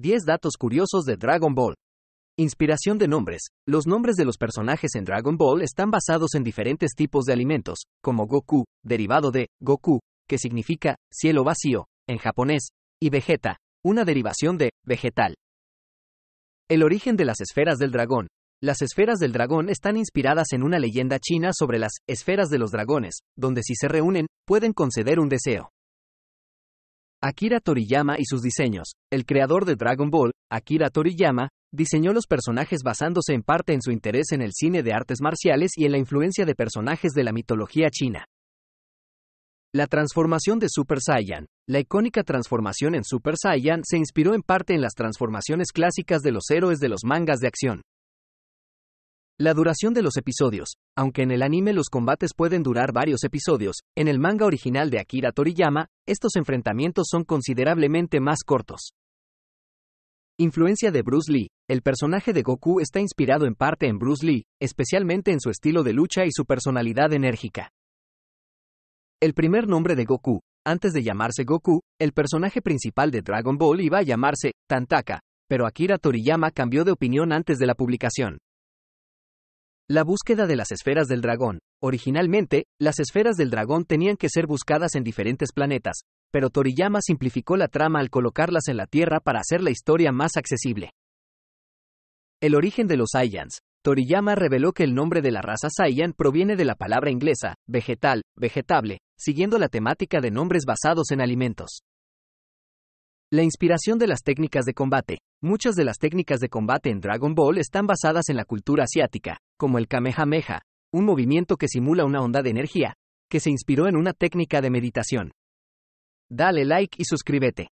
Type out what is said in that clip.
10 datos curiosos de Dragon Ball. Inspiración de nombres. Los nombres de los personajes en Dragon Ball están basados en diferentes tipos de alimentos, como Goku, derivado de Goku, que significa cielo vacío, en japonés, y Vegeta, una derivación de vegetal. El origen de las esferas del dragón. Las esferas del dragón están inspiradas en una leyenda china sobre las esferas de los dragones, donde si se reúnen, pueden conceder un deseo. Akira Toriyama y sus diseños. El creador de Dragon Ball, Akira Toriyama, diseñó los personajes basándose en parte en su interés en el cine de artes marciales y en la influencia de personajes de la mitología china. La transformación de Super Saiyan. La icónica transformación en Super Saiyan se inspiró en parte en las transformaciones clásicas de los héroes de los mangas de acción. La duración de los episodios. Aunque en el anime los combates pueden durar varios episodios, en el manga original de Akira Toriyama, estos enfrentamientos son considerablemente más cortos. Influencia de Bruce Lee. El personaje de Goku está inspirado en parte en Bruce Lee, especialmente en su estilo de lucha y su personalidad enérgica. El primer nombre de Goku. Antes de llamarse Goku, el personaje principal de Dragon Ball iba a llamarse Tantaka, pero Akira Toriyama cambió de opinión antes de la publicación. La búsqueda de las esferas del dragón. Originalmente, las esferas del dragón tenían que ser buscadas en diferentes planetas, pero Toriyama simplificó la trama al colocarlas en la Tierra para hacer la historia más accesible. El origen de los Saiyans. Toriyama reveló que el nombre de la raza Saiyan proviene de la palabra inglesa, vegetal, vegetable, siguiendo la temática de nombres basados en alimentos. La inspiración de las técnicas de combate. Muchas de las técnicas de combate en Dragon Ball están basadas en la cultura asiática, como el Kamehameha, un movimiento que simula una onda de energía, que se inspiró en una técnica de meditación. Dale like y suscríbete.